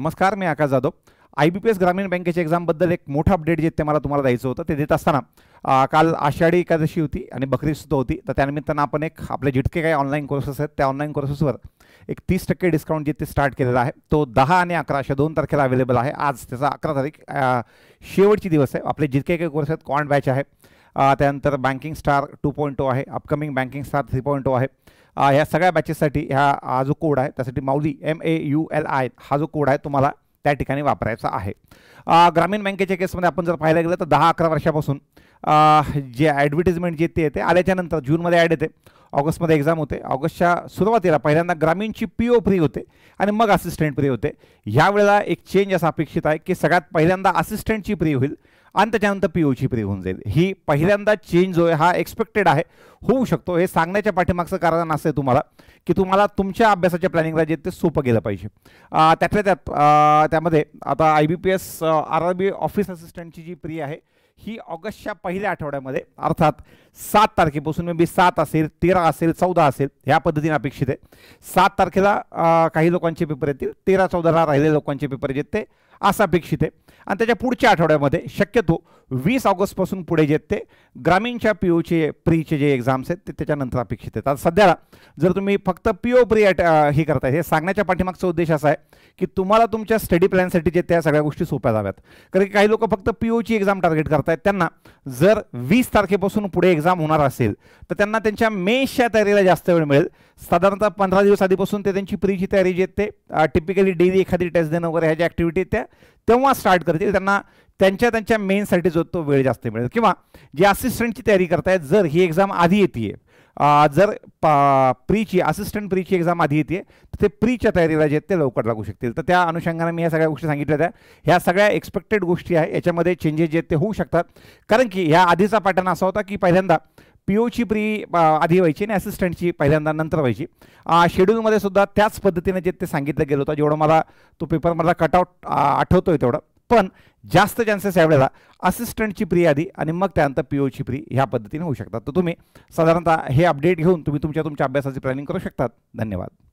नमस्कार मी Akash Jadhav I B P S ग्रामीण बँकेच्या एक्झामबद्दल एक मोठं अपडेट जे ते मला तुम्हाला द्यायचं होतं ते देत असताना काल आषाढी एकादशी होती आणि बकरीसुद्धा होती तर त्यानिमित्तानं आपण एक आपले जितके काही ऑनलाईन कोर्सेस आहेत त्या ऑनलाईन कोर्सेसवर एक तीस टक्के डिस्काउंट जे ते स्टार्ट केलेला आहे तो दहा आणि अकरा अशा दोन तारखेला अवेलेबल आहे आज त्याचा अकरा तारीख शेवटची दिवस आहे आपले जितके काही कोर्स आहेत कॉन्ट बॅच आहे त्यानंतर banking star two point two आहे upcoming banking star three point two आहे ह्या सगळ्या बॅचेससाठी ह्या जो कोड आहे त्यासाठी Mauli M A U L I हा जो कोड आहे तुम्हाला त्या ठिकाणी वापरायचा आहे ग्रामीण बँकेच्या केसमध्ये आपण जर पाहायला गेलं तर दहा अकरा वर्षापासून जे ॲडव्हर्टिजमेंट जे ते येते आल्याच्यानंतर जूनमध्ये ॲड येते ऑगस्टमध्ये एक्झाम होते ऑगस्टच्या सुरुवातीला पहिल्यांदा ग्रामीणची पी ओ फ्री होते आणि मग असिस्टंट फ्री होते ह्यावेळेला एक चेंज असा अपेक्षित आहे की सगळ्यात पहिल्यांदा असिस्टंटची फ्री होईल आणि त्याच्यानंतर पी ओची फ्री होऊन जाईल ही पहिल्यांदा चेंज जो आहे हा एक्सपेक्टेड आहे होऊ शकतो हे सांगण्याच्या पाठीमागचं कारण असं आहे तुम्हाला की तुम्हाला तुमच्या अभ्यासाच्या प्लॅनिंगला जे ते सोपं गेलं पाहिजे त्यातल्या त्यात त्यामध्ये आता I B P S R R B office असिस्टंटची जी फ्री आहे ही ऑगस्टच्या पहिल्या आठवड्यामध्ये अर्थात सात तारखेपासून मे बी सात असेल तेरा असेल चौदा असेल ह्या पद्धतीने अपेक्षित आहे सात तारखेला काही लोकांचे पेपर येतील तेरा चौदाला राहिले लोकांचे पेपर येते असं अपेक्षित आहे आणि त्याच्या पुढच्या आठवड्यामध्ये शक्यतो वीस ऑगस्टपासून पुढे जे ते ग्रामीणच्या पी ओचे प्रीचे जे एक्झाम्स आहेत ते त्याच्यानंतर अपेक्षित आहेत आता सध्याला जर तुम्ही फक्त पी ओ प्री हे करताय हे सांगण्याच्या पाठीमागचा उद्देश असा आहे की तुम्हाला तुमच्या स्टडी प्लॅनसाठी जे त्या सगळ्या गोष्टी सोप्या जाव्यात कारण की काही लोक फक्त पी ओची एक्झाम टार्गेट आहेत त्यांना जर वीस तारखेपासून पुढे एक्झाम होणार असेल तर त्यांना त्यांच्या मेषच्या तयारीला जास्त वेळ मिळेल साधारणतः पंधरा दिवस आधीपासून ते त्यांची प्रीची तयारी जी आहेत ते टिपिकली डेली एखादी टेस्ट देणं वगैरे ह्या ज्या ॲक्टिव्हिटी त्या तेव्हा स्टार्ट करतील म्हणजे त्यांना त्यांच्या त्यांच्या मेनसाठी जो तो वेळ जास्त मिळेल किंवा जे असिस्टंटची तयारी करतायत जर ही एक्झाम आधी येते जर प्रीची असिस्टंट प्रीची एक्झाम आधी येते तर ते प्रीच्या तयारीला जे ते लवकर लागू शकतील तर त्या अनुषंगाने मी या सगळ्या गोष्टी सांगितल्या त्या ह्या सगळ्या एक्सपेक्टेड गोष्टी आहे याच्यामध्ये चेंजेस जे ते होऊ शकतात कारण की ह्या आधीचा पॅटर्न असा होता की पहिल्यांदा पी ओची प्री आधी व्हायची आणि असिस्टंटची पहिल्यांदा नंतर व्हायची शेड्यूलमध्ये सुद्धा त्याच पद्धतीने जे ते सांगितलं गेलं होतं जेवढं मला तो पेपर मला कटआउट आठवतो आहे तेवढं पण जास्त चान्सेस यावेळेला असिस्टंटची प्री आधी आणि मग त्यानंतर पी ओची प्री ह्या पद्धतीने होऊ शकतात तर तुम्ही साधारणतः हे अपडेट घेऊन तुम्ही तुमच्या तुमच्या अभ्यासाची प्लॅनिंग करू शकतात धन्यवाद